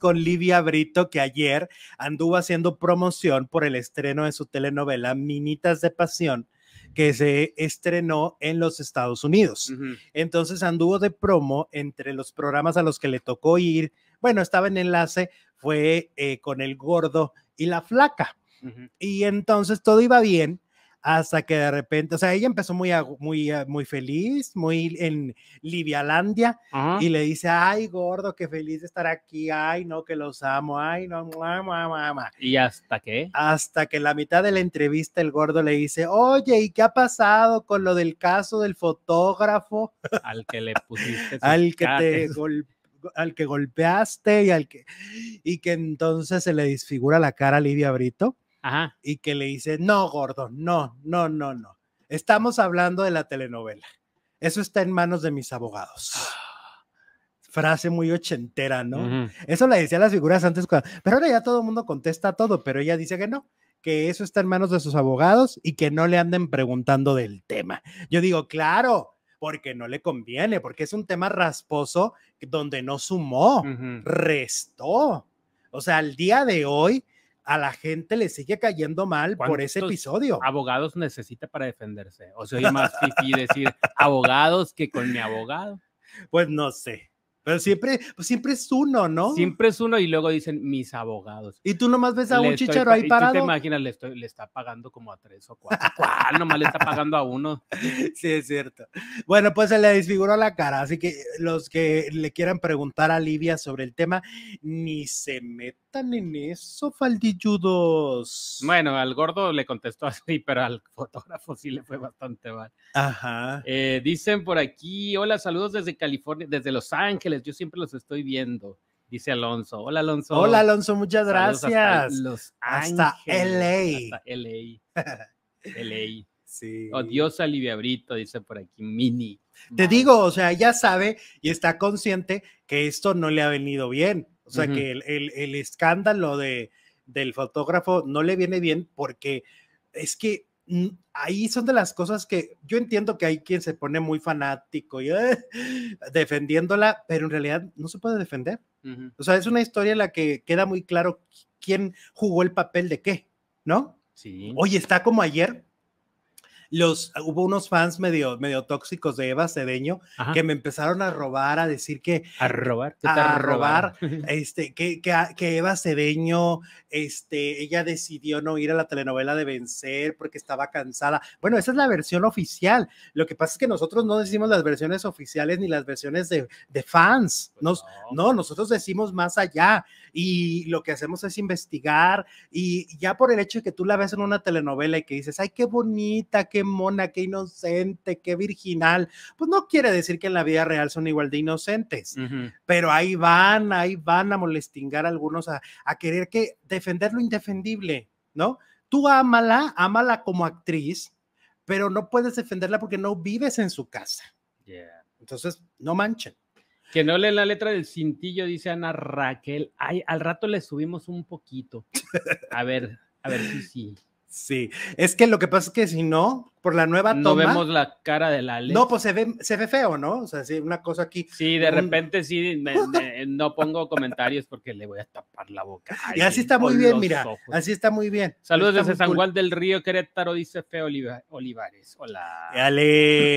con Livia Brito, que ayer anduvo haciendo promoción por el estreno de su telenovela Minitas de Pasión, que se estrenó en los Estados Unidos. Entonces anduvo de promo entre los programas a los que le tocó ir. Bueno, estaba en enlace, fue eh, con el gordo y la flaca. Y entonces todo iba bien hasta que de repente, o sea, ella empezó muy, muy, ah, muy feliz, muy en Livia Landia y le dice, ay, gordo, qué feliz de estar aquí, ay, no, que los amo, ay, no, mamá, mamá. ¿Y hasta qué? Hasta que en la mitad de la entrevista el gordo le dice, oye, ¿y qué ha pasado con lo del caso del fotógrafo? Al que le pusiste. al que te al que golpeaste y al que y que entonces se le disfigura la cara a Livia Brito y que le dice, no, gordo, no, no, no, no. Estamos hablando de la telenovela. Eso está en manos de mis abogados. Ah. Frase muy ochentera, ¿no? Eso la decía las figuras antes, cuando... pero ahora ya todo el mundo contesta todo, pero ella dice que no, que eso está en manos de sus abogados y que no le anden preguntando del tema. Yo digo, claro, porque no le conviene, porque es un tema rasposo donde no sumó, restó. O sea, al día de hoy, a la gente le sigue cayendo mal por ese episodio. Abogados necesita para defenderse. O sea más fifi decir abogados que con mi abogado. Pues no sé. Pero siempre, pues, siempre es uno, ¿no? Siempre es uno y luego dicen mis abogados. Y tú nomás ves a un chichero ahí parado. ¿y te imaginas, le, le está pagando como a tres o cuatro. No nomás le está pagando a uno. Sí, es cierto. Bueno, pues se le desfiguró la cara. Así que los que le quieran preguntar a Livia sobre el tema, ni se metan en eso, faldilludos. Bueno, al gordo le contestó así, pero al fotógrafo sí le fue bastante mal. Ajá. Eh, dicen por aquí, hola, saludos desde California, desde Los Ángeles yo siempre los estoy viendo. Dice Alonso. Hola Alonso. Hola Alonso, muchas gracias. Hasta los hasta LA. Hasta LA. LA. Sí. Odiosa Livia Brito, dice por aquí, mini. Te digo, o sea, ya sabe y está consciente que esto no le ha venido bien. O sea, que el, escándalo de, del fotógrafo no le viene bien porque es que ahí son de las cosas que yo entiendo que hay quien se pone muy fanático y eh, defendiéndola, pero en realidad no se puede defender. O sea, es una historia en la que queda muy claro quién jugó el papel de qué, ¿no? Sí. hoy está como ayer, los, hubo unos fans medio, medio tóxicos de Eva Cedeño que me empezaron a robar, a decir que... A robar. A robar, este, que, que, Eva Cedeño, este, ella decidió no ir a la telenovela de Vencer porque estaba cansada. Bueno, esa es la versión oficial. Lo que pasa es que nosotros no decimos las versiones oficiales ni las versiones de, fans. Pues no. no, nosotros decimos más allá y lo que hacemos es investigar y ya por el hecho de que tú la ves en una telenovela y que dices, ay, qué bonita, qué mona, qué inocente, qué virginal. Pues no quiere decir que en la vida real son igual de inocentes, pero ahí van, ahí van a molestingar a algunos a, querer que defender lo indefendible, ¿no? Tú ámala, ámala como actriz, pero no puedes defenderla porque no vives en su casa. Entonces, no manchen. Que no leen la letra del cintillo, dice Ana Raquel. Ay, al rato le subimos un poquito. A ver, a ver si sí. Sí, es que lo que pasa es que si no, por la nueva no vemos la cara de la No, pues se ve, se ve feo, ¿no? O sea, sí, una cosa aquí. Sí, de repente sí, no pongo comentarios porque le voy a tapar la boca. y así está muy bien, mira. Así está muy bien. Saludos desde San Juan del Río, Querétaro, dice Feo Olivares. Hola. Dale.